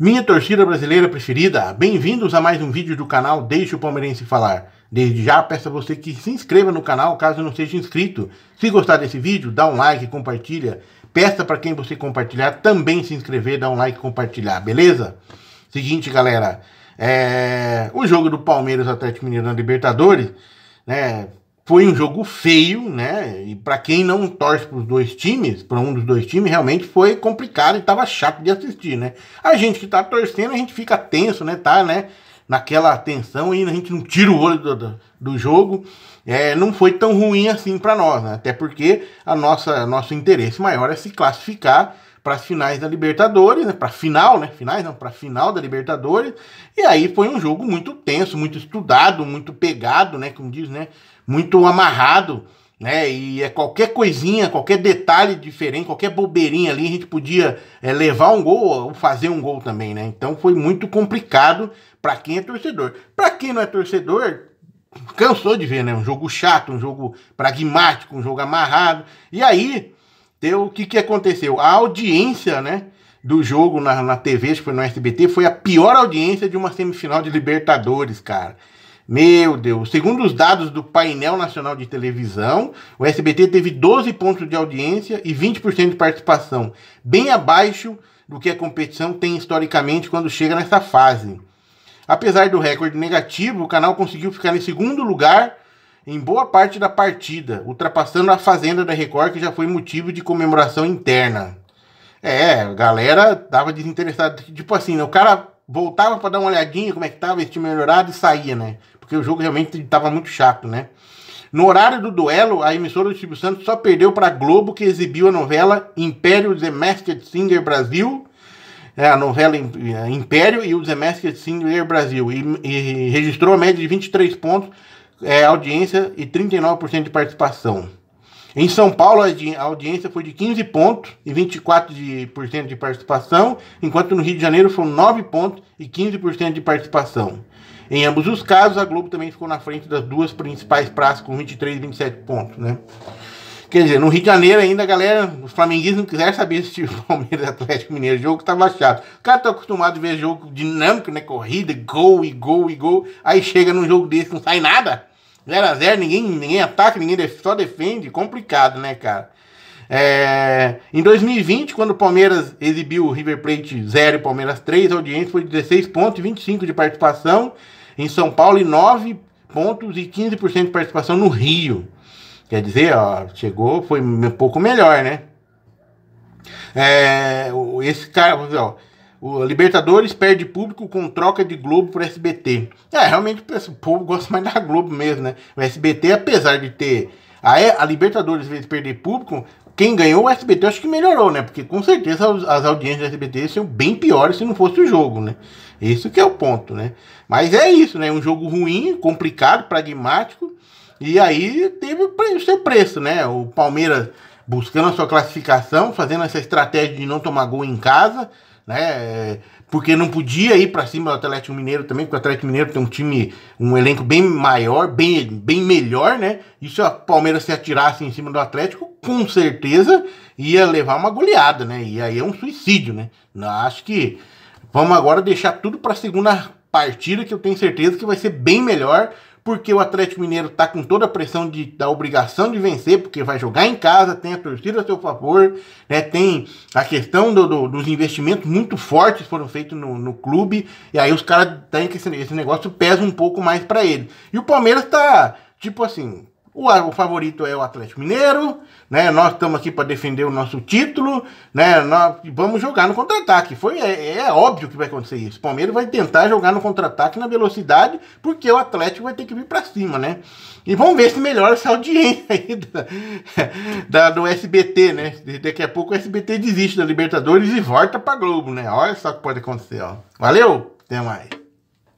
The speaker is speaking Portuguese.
Minha torcida brasileira preferida, bem-vindos a mais um vídeo do canal Deixa o Palmeirense Falar. Desde já peço a você que se inscreva no canal caso não seja inscrito. Se gostar desse vídeo, dá um like, compartilha. Peça para quem você compartilhar também se inscrever, dá um like e compartilhar, beleza? Seguinte, galera, é... o jogo do Palmeiras Atlético Mineiro na Libertadores, né? Foi um jogo feio, né? E para quem não torce para os dois times, para um dos dois times, realmente foi complicado e estava chato de assistir, né? A gente que está torcendo, a gente fica tenso, né? Tá, né? Naquela tensão e a gente não tira o olho do, do, do jogo. É, não foi tão ruim assim para nós, né? Até porque a nossa nosso interesse maior é se classificar para as finais da Libertadores, né? para final, né? Finais não, para final da Libertadores. E aí foi um jogo muito tenso, muito estudado, muito pegado, né, como diz, né? Muito amarrado, né? E é qualquer coisinha, qualquer detalhe diferente, qualquer bobeirinha ali, a gente podia é, levar um gol ou fazer um gol também, né? Então foi muito complicado para quem é torcedor. Para quem não é torcedor, cansou de ver, né? Um jogo chato, um jogo pragmático, um jogo amarrado. E aí, então, o que, que aconteceu? A audiência, né? Do jogo na, na TV, que foi no SBT, foi a pior audiência de uma semifinal de Libertadores, cara. Meu Deus, segundo os dados do painel nacional de televisão, o SBT teve 12 pontos de audiência e 20% de participação, bem abaixo do que a competição tem historicamente quando chega nessa fase. Apesar do recorde negativo, o canal conseguiu ficar em segundo lugar em boa parte da partida, ultrapassando a fazenda da Record que já foi motivo de comemoração interna. É, a galera tava desinteressada. Tipo assim, né? o cara voltava para dar uma olhadinha como é que tava, esse time melhorado e saía, né? Porque o jogo realmente tava muito chato, né? No horário do duelo, a emissora do Silvio Santos só perdeu para Globo, que exibiu a novela Império The Masked Singer Brasil, é, a novela é, Império e o The Masked Singer Brasil, e, e registrou a média de 23 pontos é, audiência e 39% de participação. Em São Paulo, a audiência foi de 15 pontos e 24% de, de participação, enquanto no Rio de Janeiro foram 9 pontos e 15% de participação. Em ambos os casos, a Globo também ficou na frente das duas principais praças com 23 e 27 pontos, né? Quer dizer, no Rio de Janeiro ainda a galera, os flamenguistas não quiseram saber se o Palmeiras Atlético Mineiro, jogo estava chato. O cara tá acostumado a ver jogo dinâmico, né? Corrida, gol e gol e gol. Aí chega num jogo desse, não sai nada. 0x0, ninguém, ninguém ataca, ninguém def só defende. Complicado, né, cara? É, em 2020, quando o Palmeiras exibiu o River Plate 0 e Palmeiras 3, a audiência foi de 16,25 de participação em São Paulo e 9 pontos e 15% de participação no Rio. Quer dizer, ó, chegou, foi um pouco melhor, né? É, esse cara, ó, o Libertadores perde público com troca de Globo para SBT. É, realmente o povo gosta mais da Globo mesmo, né? O SBT, apesar de ter a, é, a Libertadores às vezes perder público, quem ganhou o SBT acho que melhorou, né? Porque com certeza as audiências do SBT são bem piores se não fosse o jogo, né? Isso que é o ponto, né? Mas é isso, né? Um jogo ruim, complicado, pragmático. E aí teve o seu preço, né? O Palmeiras buscando a sua classificação, fazendo essa estratégia de não tomar gol em casa né? Porque não podia ir para cima do Atlético Mineiro também, porque o Atlético Mineiro tem um time, um elenco bem maior, bem, bem melhor, né? E se o Palmeiras se atirasse em cima do Atlético, com certeza ia levar uma goleada, né? E aí é um suicídio, né? não Acho que vamos agora deixar tudo para a segunda partida, que eu tenho certeza que vai ser bem melhor porque o Atlético Mineiro está com toda a pressão de, da obrigação de vencer, porque vai jogar em casa, tem a torcida a seu favor, né, tem a questão do, do, dos investimentos muito fortes que foram feitos no, no clube, e aí os caras têm que esse, esse negócio pesa um pouco mais para ele. E o Palmeiras está, tipo assim, o, o favorito é o Atlético Mineiro, né? Nós estamos aqui para defender o nosso título, né? Nós vamos jogar no contra-ataque. Foi é, é, óbvio que vai acontecer isso. O Palmeiras vai tentar jogar no contra-ataque na velocidade, porque o Atlético vai ter que vir para cima, né? E vamos ver se melhora essa audiência aí da, da, do SBT, né? Daqui a pouco o SBT desiste da Libertadores e volta para Globo, né? Olha só o que pode acontecer, ó. Valeu, até mais.